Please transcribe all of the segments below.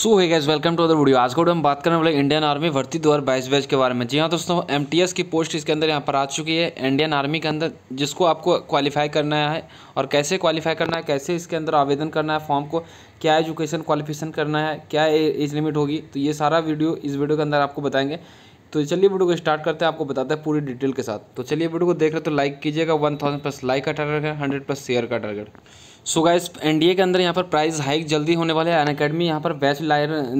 so hi guys welcome to other video आज का हम बात करने वाले इंडियन आर्मी भर्ती दो बाईस बैच के बारे में जी हाँ दोस्तों एम की पोस्ट इसके अंदर यहाँ पर आ चुकी है इंडियन आर्मी के अंदर जिसको आपको क्वालिफाई करना है और कैसे क्वालिफाई करना है कैसे इसके अंदर आवेदन करना है फॉर्म को क्या एजुकेशन क्वालिफिकेशन करना है क्या एज लिमिट होगी तो ये सारा वीडियो इस वीडियो के अंदर आपको बताएंगे तो चलिए वीडियो को स्टार्ट करते हैं आपको बताते हैं पूरी डिटेल के साथ तो चलिए वीडियो को देख रहे तो लाइक कीजिएगा वन थाउजेंड प्लस लाइक का टारगेट है हंड्रेड प्लस शेयर का टारगेट सो गाइस एनडीए के अंदर यहाँ पर प्राइस हाइक जल्दी होने वाले हैं अकेडमी यहाँ पर बैच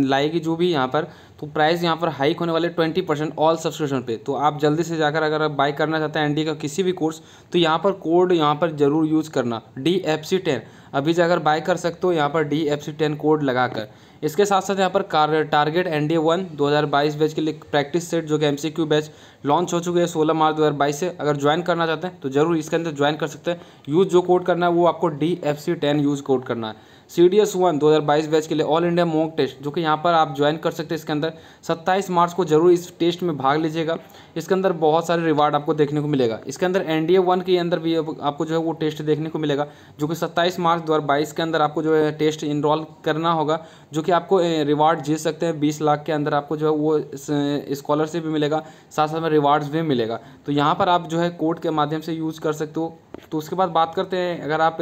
लाएगी जो भी यहाँ पर तो प्राइस यहाँ पर हाइक होने वाले ट्वेंटी परसेंट ऑल सब्सक्रिप्शन पे तो आप जल्दी से जाकर अगर आप बाई करना चाहते हैं एनडीए का किसी भी कोर्स तो यहाँ पर कोड यहाँ पर ज़रूर यूज़ करना डी एफ सी टेन अभी जाकर बाई कर सकते हो यहाँ पर D F C ten code लगाकर इसके साथ साथ यहाँ पर कार टारगेट एन डी वन दो हज़ार बाईस बैच के लिए प्रैक्टिस सेट जो कि M C Q batch launch हो चुके हैं सोलह मार्च दो हज़ार बाईस से अगर ज्वाइन करना चाहते हैं तो जरूर इसके अंदर ज्वाइन कर सकते हैं यूज़ जो कोड करना है वो आपको D F C ten use code करना है सी डी एस वन दो हज़ार बाईस बैच के लिए ऑल इंडिया मॉक टेस्ट जो कि यहाँ पर आप ज्वाइन कर सकते हैं इसके अंदर सत्ताईस मार्च को जरूर इस टेस्ट में भाग लीजिएगा इसके अंदर बहुत सारे रिवार्ड आपको देखने को मिलेगा इसके अंदर एन डी ए वन के अंदर भी आपको जो है वो टेस्ट देखने को मिलेगा जो कि सत्ताईस मार्च दो हज़ार बाईस के अंदर आपको जो है टेस्ट इनरोल करना होगा जो कि आपको रिवार्ड जीत सकते हैं बीस लाख के अंदर आपको जो है वो स्कॉलरशिप भी मिलेगा साथ साथ में रिवार्ड्स भी मिलेगा तो यहाँ पर आप जो है कोर्ट के माध्यम से यूज़ कर सकते हो तो उसके बाद बात करते हैं अगर आप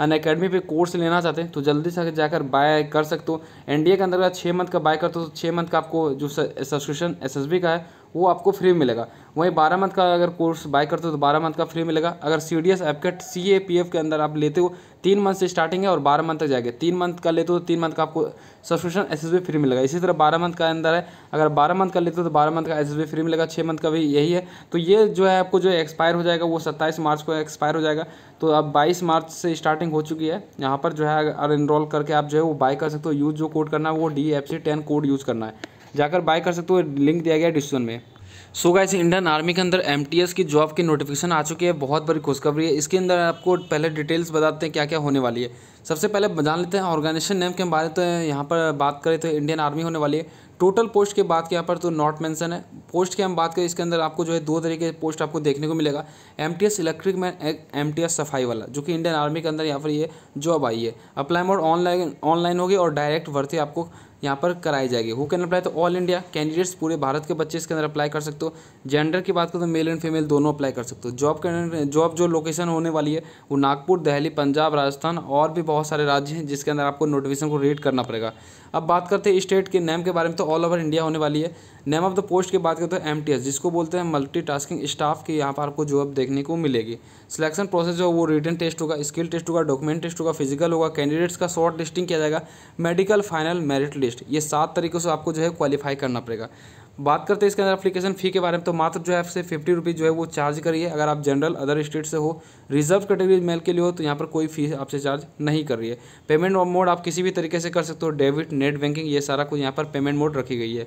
अन अकेडमी पे कोर्स लेना चाहते हैं तो जल्दी से जाकर बाय कर सकते हो एनडीए के अंदर छः मंथ का बाय करते हो तो छः मंथ का आपको जो सब्सक्रिप्शन एसएसबी का है वो आपको फ्री मिलेगा वहीं बारह मंथ का अगर कोर्स बाय करते हो तो बारह मंथ का फ्री मिलेगा अगर सी डी एस एपकेट सी ए पी एफ के अंदर आप लेते हो तीन मंथ से स्टार्टिंग है और बारह मंथ तक जाएगा तीन मंथ का लेते हो तो तीन मंथ का आपको subscription S S B free मिलेगा इसी तरह बारह मंथ का अंदर है अगर बारह मंथ का लेते हो तो बारह मंथ का एस एस बी फ्री मिलेगा छः मंथ का भी यही है तो ये जो है आपको जो एक्सपायर हो जाएगा वो सत्ताईस मार्च को एक्सपायर हो जाएगा तो अब बाईस मार्च से स्टार्टिंग हो चुकी है यहाँ पर जो है और इनरोल करके आप जो है वो बाय कर सकते हो यूज़ जो कोड करना है वो D F C ten code use करना है जाकर बाय कर सकते हो लिंक दिया गया डिस्क्रिप्शन में so so guys Indian army के अंदर एम की जॉब की नोटिफिकेशन आ चुकी है बहुत बड़ी खुशखबरी है इसके अंदर आपको पहले डिटेल्स बताते हैं क्या क्या होने वाली है सबसे पहले जान लेते हैं ऑर्गेनाइजेशन नेम के बारे में तो यहाँ पर बात करें तो इंडियन आर्मी होने वाली है टोटल पोस्ट की बात की यहाँ पर तो नॉट मेंशन है पोस्ट की हम बात करें इसके अंदर आपको जो है दो तरीके के पोस्ट आपको देखने को मिलेगा एम इलेक्ट्रिक मैन एम सफाई वाला जो कि इंडियन आर्मी के अंदर यहाँ पर ये जॉब आई है अप्लाई मोड ऑनलाइन ऑनलाइन होगी और डायरेक्ट भर्ती आपको यहाँ पर कराई जाएगी हु कैन अप्लाई तो ऑल इंडिया कैंडिडेट्स पूरे भारत के बच्चे इसके अंदर अप्लाई कर सकते हो जेंडर की बात करो तो मेल एंड फीमेल दोनों अप्लाई कर सकते हो जॉब जॉब जो लोकेशन होने वाली है वो नागपुर दहली पंजाब राजस्थान और भी बहुत सारे राज्य हैं जिसके अंदर आपको नोटिफिकेशन को रीड करना पड़ेगा अब बात करते हैं स्टेट के नेम के बारे में तो ऑल ओवर इंडिया होने वाली है नेम ऑफ द पोस्ट की बात करते हैं एम तो जिसको बोलते हैं मल्टीटास्किंग स्टाफ की यहाँ पर आपको जॉब देखने को मिलेगी सिलेक्शन प्रोसेस जो वो रिटर्न टेस्ट होगा स्किल टेस्ट होगा डॉक्यूमेंट टेस्ट होगा फिजिकल होगा कैंडिडेट्स का शॉर्ट लिस्टिंग किया जाएगा medical final merit list test ये सात तरीक़ों से आपको जो है क्वालिफाई करना पड़ेगा बात करते हैं इसके अंदर अपलीकेशन फ़ी के बारे में तो मात्र जो है आपसे फिफ्टी रुपीज़ जो है वो चार्ज करिए अगर आप जनरल अदर स्टेट से हो रिजर्व कैटेगरी मेल के लिए हो तो यहाँ पर कोई फीस आपसे चार्ज नहीं कर रही है पेमेंट मोड आप किसी भी तरीके से कर सकते हो डेबिट नेट बैंकिंग ये सारा कुछ यहाँ पर पेमेंट मोड रखी गई है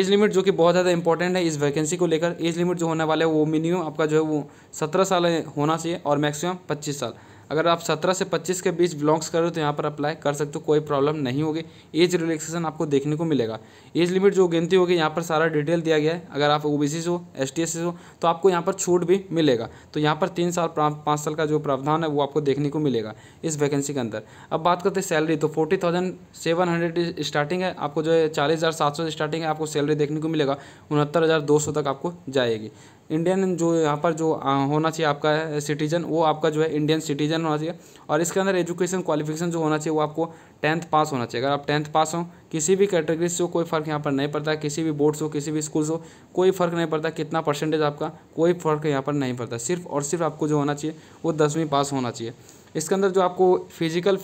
एज लिमिट जो कि बहुत ज़्यादा इंपॉर्टेंट है इस वैकेंसी को लेकर एज लिमिट जो होने वाला है वो मिनिमम आपका जो है वो सत्रह साल होना चाहिए और मैक्सिमम पच्चीस साल अगर आप सत्रह से पच्चीस के बीच बिलोंग्स करो तो यहाँ पर अप्लाई कर सकते हो कोई प्रॉब्लम नहीं होगी एज रिलैक्सेशन आपको देखने को मिलेगा एज लिमिट जो गिनती होगी यहाँ पर सारा डिटेल दिया गया है अगर आप ओ बी से हो एस टी हो तो आपको यहाँ पर छूट भी मिलेगा तो यहाँ पर तीन साल पाँच साल का जो प्रावधान है वो आपको देखने को मिलेगा इस वैकेंसी के अंदर अब बात करते हैं सैलरी तो forty thousand seven hundred starting है आपको जो है चालीस हज़ार सात सौ स्टार्टिंग है आपको सैलरी देखने को मिलेगा उनहत्तर हज़ार दो सौ तक आपको जाएगी इंडियन जो यहाँ पर जो होना चाहिए आपका सिटीजन वो आपका जो है इंडियन सिटीजन जनरल होना चाहिए और इसके अंदर एजुकेशन क्वालिफिकेशन जो होना चाहिए वो आपको टेंथ पास होना चाहिए अगर आप टेंथ पास हो किसी भी कैटेगरी से हो कोई फ़र्क यहाँ पर नहीं पड़ता किसी भी बोर्ड से हो किसी भी स्कूल से हो कोई फ़र्क नहीं पड़ता कितना परसेंटेज आपका कोई फ़र्क यहाँ पर नहीं पड़ता सिर्फ और सिर्फ आपको जो होना चाहिए वो दसवीं पास होना चाहिए इसके अंदर जो आपको फिजिकल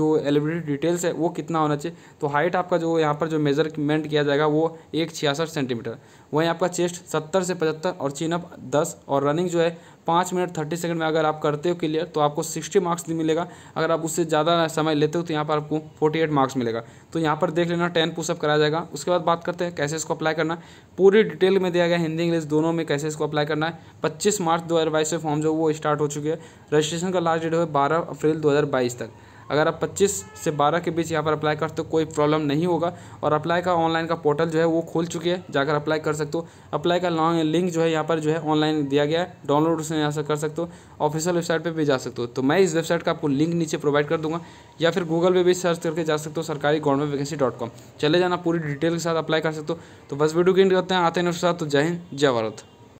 जो एलिब्रेटेड डिटेल्स है वो कितना होना चाहिए तो हाइट आपका जो यहाँ पर जो मेजरमेंट किया जाएगा वो एक छियासठ सेंटीमीटर वहीं आपका चेस्ट सत्तर से पचहत्तर और चिनअप दस और रनिंग जो है पाँच मिनट थर्टी सेकंड में अगर आप करते हो क्लियर तो आपको सिक्सटी मार्क्स मिलेगा अगर आप उससे ज़्यादा समय लेते हो तो यहाँ पर आपको फोर्टी एट मार्क्स मिलेगा तो यहाँ पर देख लेना टेन पुशअप कराया जाएगा उसके बाद बात करते हैं कैसे इसको अप्लाई करना पूरी डिटेल में दिया गया हिंदी इंग्लिश दोनों में कैसे इसको अप्लाई करना है पच्चीस मार्च दो हज़ार बाईस फॉर्म जो वो स्टार्ट हो चुकी है रजिस्ट्रेशन का लास्ट डेट है बारह पंद्रह अप्रैल 2022 तक अगर आप 25 से 12 के बीच यहाँ पर अप्लाई करते हो कोई प्रॉब्लम नहीं होगा और अप्लाई का ऑनलाइन का पोर्टल जो है वो खुल चुकी है जाकर अप्लाई कर सकते हो अप्लाई का लॉन्ग लिंक जो है यहाँ पर जो है ऑनलाइन दिया गया है डाउनलोड उसमें यहाँ से कर सकते हो ऑफिशियल वेबसाइट पर भी जा सकते हो तो मैं इस वेबसाइट का आपको लिंक नीचे प्रोवाइड कर दूँगा या फिर गूगल पर भी सर्च करके जा सकते हो सरकारी गवर्नमेंट वैकेंसी डॉट कॉम चले जाना पूरी डिटेल के साथ अप्लाई कर सकते हो तो बस वीडियो गेंट करते हैं आते हैं उसके साथ तो जय हिंद जय भारत